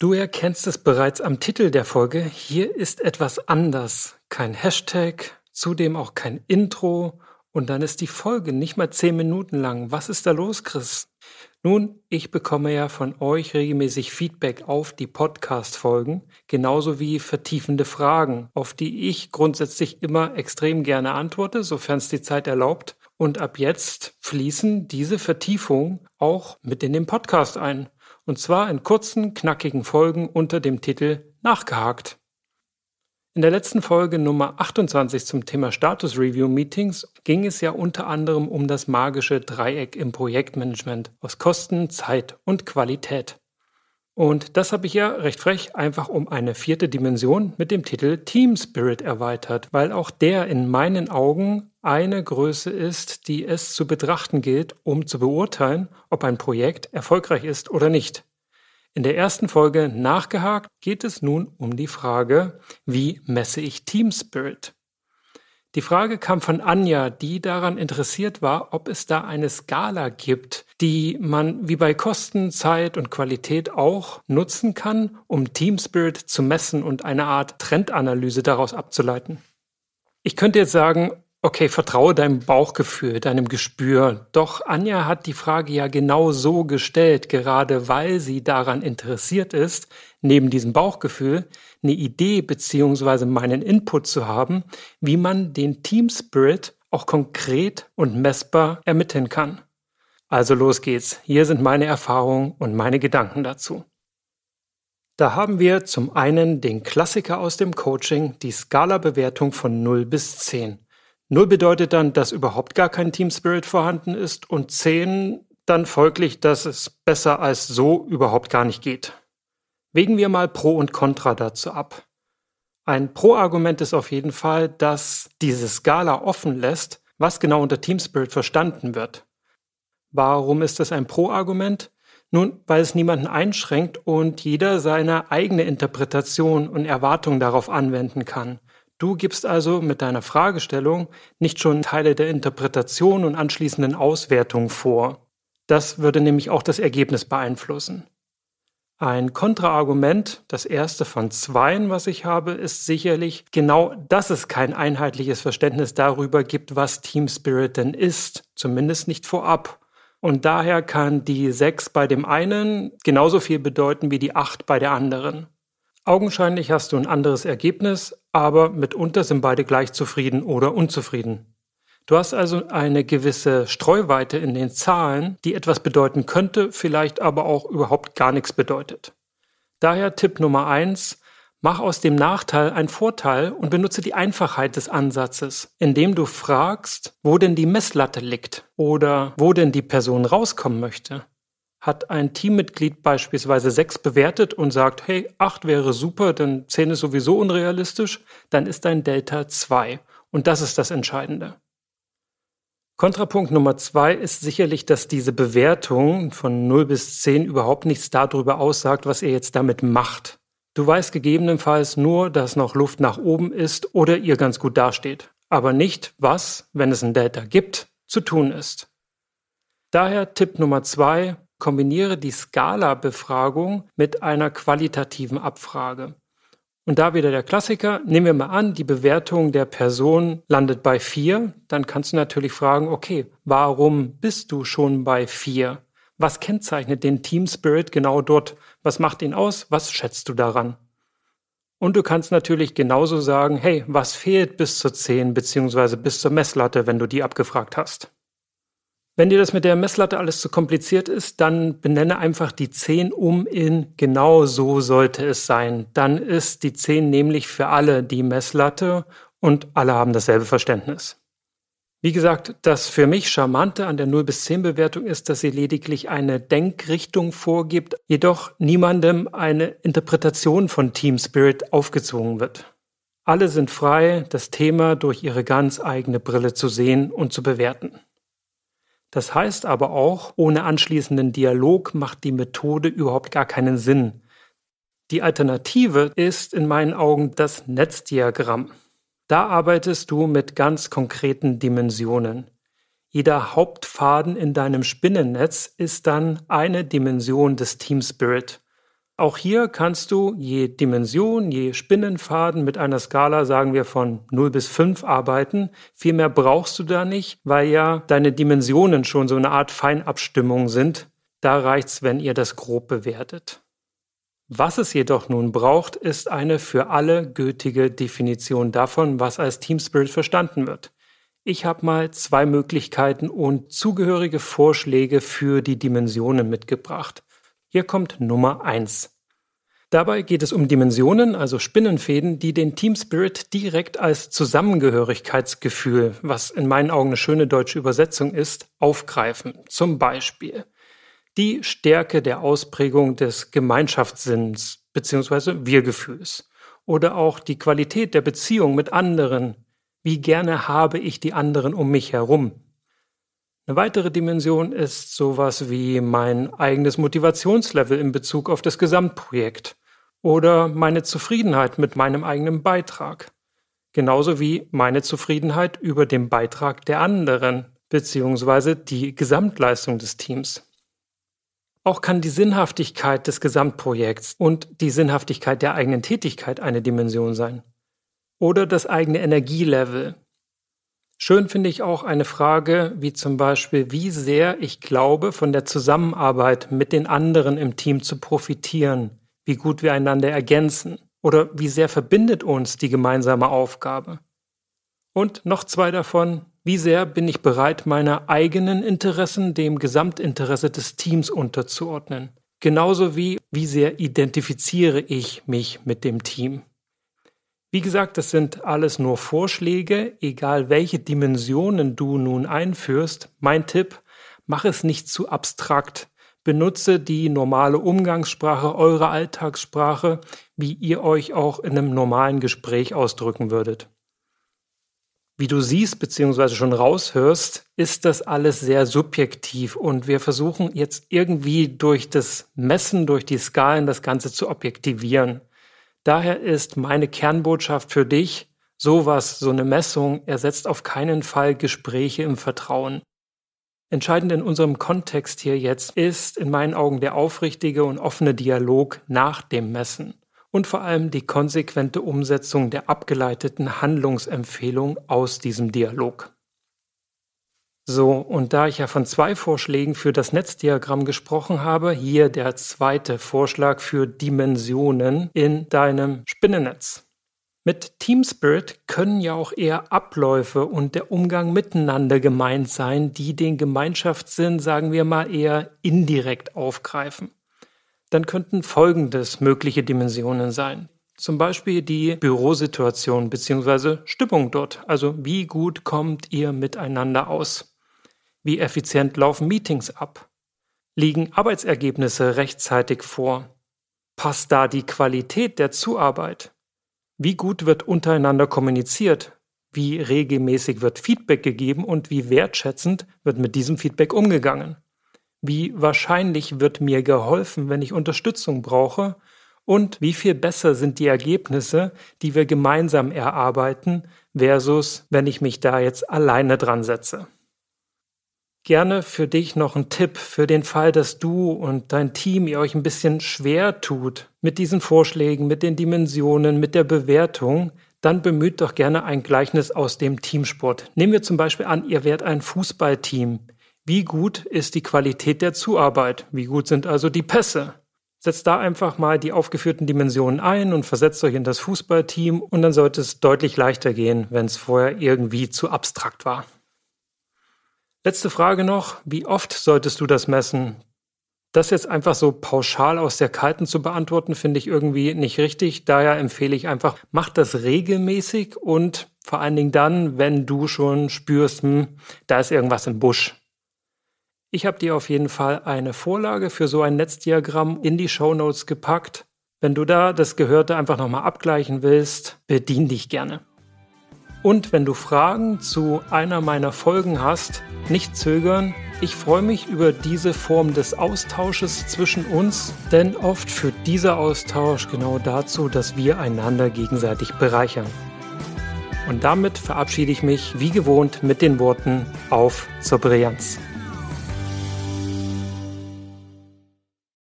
Du erkennst es bereits am Titel der Folge. Hier ist etwas anders. Kein Hashtag, zudem auch kein Intro. Und dann ist die Folge nicht mal zehn Minuten lang. Was ist da los, Chris? Nun, ich bekomme ja von euch regelmäßig Feedback auf die Podcast-Folgen, genauso wie vertiefende Fragen, auf die ich grundsätzlich immer extrem gerne antworte, sofern es die Zeit erlaubt. Und ab jetzt fließen diese Vertiefungen auch mit in den Podcast ein und zwar in kurzen, knackigen Folgen unter dem Titel Nachgehakt. In der letzten Folge Nummer 28 zum Thema Status Review Meetings ging es ja unter anderem um das magische Dreieck im Projektmanagement aus Kosten, Zeit und Qualität. Und das habe ich ja recht frech einfach um eine vierte Dimension mit dem Titel Team Spirit erweitert, weil auch der in meinen Augen eine Größe ist, die es zu betrachten gilt, um zu beurteilen, ob ein Projekt erfolgreich ist oder nicht. In der ersten Folge nachgehakt geht es nun um die Frage, wie messe ich Team Spirit? Die Frage kam von Anja, die daran interessiert war, ob es da eine Skala gibt, die man wie bei Kosten, Zeit und Qualität auch nutzen kann, um Team Spirit zu messen und eine Art Trendanalyse daraus abzuleiten. Ich könnte jetzt sagen, okay, vertraue deinem Bauchgefühl, deinem Gespür. Doch Anja hat die Frage ja genau so gestellt, gerade weil sie daran interessiert ist, neben diesem Bauchgefühl eine Idee beziehungsweise meinen Input zu haben, wie man den Team Spirit auch konkret und messbar ermitteln kann. Also los geht's. Hier sind meine Erfahrungen und meine Gedanken dazu. Da haben wir zum einen den Klassiker aus dem Coaching, die Skala-Bewertung von 0 bis 10. 0 bedeutet dann, dass überhaupt gar kein Team Spirit vorhanden ist und 10 dann folglich, dass es besser als so überhaupt gar nicht geht. Wägen wir mal Pro und Contra dazu ab. Ein Pro-Argument ist auf jeden Fall, dass diese Skala offen lässt, was genau unter Team Spirit verstanden wird. Warum ist das ein Pro-Argument? Nun, weil es niemanden einschränkt und jeder seine eigene Interpretation und Erwartung darauf anwenden kann. Du gibst also mit deiner Fragestellung nicht schon Teile der Interpretation und anschließenden Auswertung vor. Das würde nämlich auch das Ergebnis beeinflussen. Ein Kontraargument, das erste von zweien, was ich habe, ist sicherlich genau, dass es kein einheitliches Verständnis darüber gibt, was Team Spirit denn ist, zumindest nicht vorab. Und daher kann die 6 bei dem einen genauso viel bedeuten wie die 8 bei der anderen. Augenscheinlich hast du ein anderes Ergebnis, aber mitunter sind beide gleich zufrieden oder unzufrieden. Du hast also eine gewisse Streuweite in den Zahlen, die etwas bedeuten könnte, vielleicht aber auch überhaupt gar nichts bedeutet. Daher Tipp Nummer 1, Mach aus dem Nachteil einen Vorteil und benutze die Einfachheit des Ansatzes, indem du fragst, wo denn die Messlatte liegt oder wo denn die Person rauskommen möchte. Hat ein Teammitglied beispielsweise sechs bewertet und sagt, hey, acht wäre super, denn zehn ist sowieso unrealistisch, dann ist dein Delta zwei Und das ist das Entscheidende. Kontrapunkt Nummer zwei ist sicherlich, dass diese Bewertung von 0 bis 10 überhaupt nichts darüber aussagt, was ihr jetzt damit macht. Du weißt gegebenenfalls nur, dass noch Luft nach oben ist oder ihr ganz gut dasteht, aber nicht, was, wenn es ein Delta gibt, zu tun ist. Daher Tipp Nummer zwei: kombiniere die Skala-Befragung mit einer qualitativen Abfrage. Und da wieder der Klassiker, nehmen wir mal an, die Bewertung der Person landet bei vier, dann kannst du natürlich fragen, okay, warum bist du schon bei vier? Was kennzeichnet den Team Spirit genau dort? Was macht ihn aus? Was schätzt du daran? Und du kannst natürlich genauso sagen, hey, was fehlt bis zur 10 bzw. bis zur Messlatte, wenn du die abgefragt hast? Wenn dir das mit der Messlatte alles zu kompliziert ist, dann benenne einfach die 10 um in genau so sollte es sein. Dann ist die 10 nämlich für alle die Messlatte und alle haben dasselbe Verständnis. Wie gesagt, das für mich Charmante an der 0 bis 10 Bewertung ist, dass sie lediglich eine Denkrichtung vorgibt, jedoch niemandem eine Interpretation von Team Spirit aufgezwungen wird. Alle sind frei, das Thema durch ihre ganz eigene Brille zu sehen und zu bewerten. Das heißt aber auch, ohne anschließenden Dialog macht die Methode überhaupt gar keinen Sinn. Die Alternative ist in meinen Augen das Netzdiagramm. Da arbeitest du mit ganz konkreten Dimensionen. Jeder Hauptfaden in deinem Spinnennetz ist dann eine Dimension des Team Spirit. Auch hier kannst du je Dimension, je Spinnenfaden mit einer Skala, sagen wir von 0 bis 5 arbeiten. Viel mehr brauchst du da nicht, weil ja deine Dimensionen schon so eine Art Feinabstimmung sind. Da reicht's, wenn ihr das grob bewertet. Was es jedoch nun braucht, ist eine für alle gültige Definition davon, was als Team Spirit verstanden wird. Ich habe mal zwei Möglichkeiten und zugehörige Vorschläge für die Dimensionen mitgebracht. Hier kommt Nummer eins. Dabei geht es um Dimensionen, also Spinnenfäden, die den Team Spirit direkt als Zusammengehörigkeitsgefühl, was in meinen Augen eine schöne deutsche Übersetzung ist, aufgreifen. Zum Beispiel die Stärke der Ausprägung des Gemeinschaftssinns bzw. Wir-Gefühls oder auch die Qualität der Beziehung mit anderen. Wie gerne habe ich die anderen um mich herum? Eine weitere Dimension ist sowas wie mein eigenes Motivationslevel in Bezug auf das Gesamtprojekt oder meine Zufriedenheit mit meinem eigenen Beitrag. Genauso wie meine Zufriedenheit über den Beitrag der anderen bzw. die Gesamtleistung des Teams. Auch kann die Sinnhaftigkeit des Gesamtprojekts und die Sinnhaftigkeit der eigenen Tätigkeit eine Dimension sein. Oder das eigene Energielevel. Schön finde ich auch eine Frage wie zum Beispiel, wie sehr ich glaube, von der Zusammenarbeit mit den anderen im Team zu profitieren, wie gut wir einander ergänzen oder wie sehr verbindet uns die gemeinsame Aufgabe. Und noch zwei davon, wie sehr bin ich bereit, meine eigenen Interessen dem Gesamtinteresse des Teams unterzuordnen? Genauso wie, wie sehr identifiziere ich mich mit dem Team? Wie gesagt, das sind alles nur Vorschläge, egal welche Dimensionen du nun einführst. Mein Tipp, mach es nicht zu abstrakt. Benutze die normale Umgangssprache, eure Alltagssprache, wie ihr euch auch in einem normalen Gespräch ausdrücken würdet. Wie du siehst beziehungsweise schon raushörst, ist das alles sehr subjektiv und wir versuchen jetzt irgendwie durch das Messen, durch die Skalen das Ganze zu objektivieren. Daher ist meine Kernbotschaft für dich, sowas, so eine Messung ersetzt auf keinen Fall Gespräche im Vertrauen. Entscheidend in unserem Kontext hier jetzt ist in meinen Augen der aufrichtige und offene Dialog nach dem Messen und vor allem die konsequente Umsetzung der abgeleiteten Handlungsempfehlung aus diesem Dialog. So, und da ich ja von zwei Vorschlägen für das Netzdiagramm gesprochen habe, hier der zweite Vorschlag für Dimensionen in deinem Spinnennetz. Mit Team Spirit können ja auch eher Abläufe und der Umgang miteinander gemeint sein, die den Gemeinschaftssinn, sagen wir mal, eher indirekt aufgreifen dann könnten folgendes mögliche Dimensionen sein. Zum Beispiel die Bürosituation bzw. Stimmung dort. Also wie gut kommt ihr miteinander aus? Wie effizient laufen Meetings ab? Liegen Arbeitsergebnisse rechtzeitig vor? Passt da die Qualität der Zuarbeit? Wie gut wird untereinander kommuniziert? Wie regelmäßig wird Feedback gegeben und wie wertschätzend wird mit diesem Feedback umgegangen? wie wahrscheinlich wird mir geholfen, wenn ich Unterstützung brauche und wie viel besser sind die Ergebnisse, die wir gemeinsam erarbeiten, versus wenn ich mich da jetzt alleine dran setze. Gerne für dich noch ein Tipp für den Fall, dass du und dein Team ihr euch ein bisschen schwer tut mit diesen Vorschlägen, mit den Dimensionen, mit der Bewertung, dann bemüht doch gerne ein Gleichnis aus dem Teamsport. Nehmen wir zum Beispiel an, ihr wärt ein Fußballteam wie gut ist die Qualität der Zuarbeit? Wie gut sind also die Pässe? Setzt da einfach mal die aufgeführten Dimensionen ein und versetzt euch in das Fußballteam und dann sollte es deutlich leichter gehen, wenn es vorher irgendwie zu abstrakt war. Letzte Frage noch, wie oft solltest du das messen? Das jetzt einfach so pauschal aus der Kalten zu beantworten, finde ich irgendwie nicht richtig. Daher empfehle ich einfach, mach das regelmäßig und vor allen Dingen dann, wenn du schon spürst, hm, da ist irgendwas im Busch. Ich habe dir auf jeden Fall eine Vorlage für so ein Netzdiagramm in die Show Notes gepackt. Wenn du da das Gehörte einfach nochmal abgleichen willst, bedien dich gerne. Und wenn du Fragen zu einer meiner Folgen hast, nicht zögern. Ich freue mich über diese Form des Austausches zwischen uns, denn oft führt dieser Austausch genau dazu, dass wir einander gegenseitig bereichern. Und damit verabschiede ich mich wie gewohnt mit den Worten auf zur Brillanz.